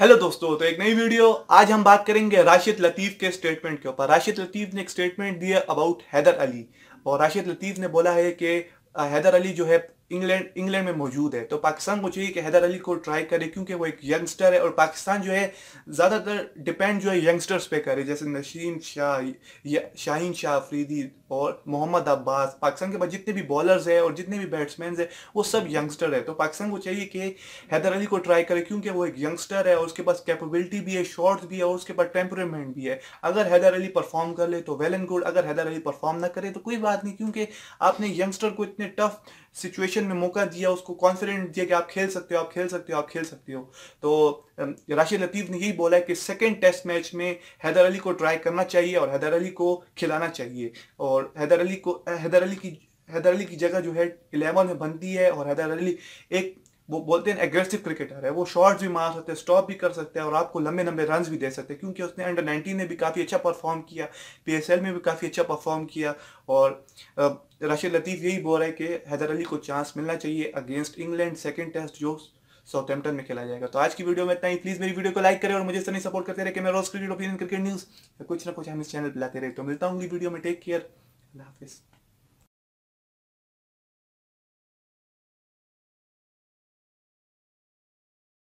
hello दोस्तों तो एक नई वीडियो आज हम बात करेंगे राशिद लतीफ़ के स्टेटमेंट के ऊपर राशिद लतीफ़ ने एक स्टेटमेंट दिया अबाउट हैदर अली और राशिद लतीफ़ ने बोला है कि हैदर अली जो है इंग्लैंड इंग्लैंड में मौजूद है तो पाकिस्तान को चाहिए कि हैदर अली को ट्राई करे क्योंकि वो एक यंगस्टर है और पाकिस्तान जो है ज़्यादातर डिपेंड जो है यंगस्टर्स पे करे जैसे नशीन शाह शाहीन शाह अफरीदी और मोहम्मद अब्बास पाकिस्तान के पास जितने भी बॉलर्स हैं और जितने भी बैट्समैन हैं वो सब यंगस्टर है तो पाकिस्तान को चाहिए कि हैदर अली को ट्राई करे क्योंकि वो एक यंगस्टर है और उसके पास कैपेबिलिटी भी है शॉर्ट्स भी है और उसके पास टेम्परमेंट भी है अगर हैदर अली परफॉर्म कर ले तो वेल एंड गुड अगर हैदर अली परफॉर्म ना करे तो कोई बात नहीं क्योंकि आपने यंगस्टर को इतने टफ सिचुएशन में मौका दिया उसको कॉन्फिडेंट दिया कि आप खेल सकते हो आप खेल सकते हो आप खेल सकते हो तो राशिद लतीफ़ ने यही बोला है कि सेकेंड टेस्ट मैच में हैदर अली को ट्राई करना चाहिए और हैदर अली को खिलाना चाहिए और और हैदर अली को हैदर अली की हैदर अली की जगह जो है इलेवन में बनती है और हैदर अली एक वो बोलते हैं एग्रेसिव क्रिकेटर है वो शॉट्स भी मार सकते हैं स्टॉप भी कर सकते हैं और आपको लंबे लंबे रन भी दे सकते हैं क्योंकि उसने अंडर नाइनटीन में भी काफ़ी अच्छा परफॉर्म किया पी में भी काफ़ी अच्छा परफॉर्म किया और रशीद लतीफ़ यही बोल रहे हैं कि हैदर अली को चांस मिलना चाहिए अगेंस्ट इंग्लैंड सेकेंड टेस्ट जो साउथैम्पटन में खेला जाएगा तो आज की वीडियो में इतना ही प्लीज़ मेरी वीडियो को लाइक करें और मुझे सनी सपोर्ट करते रहे कि मैं रोज क्रिकेट ओपिनियन क्रिकेट न्यूज़ कुछ ना कुछ हम इस चैनल पर लाते रहे तो मिलता हूँ वीडियो में take care and have this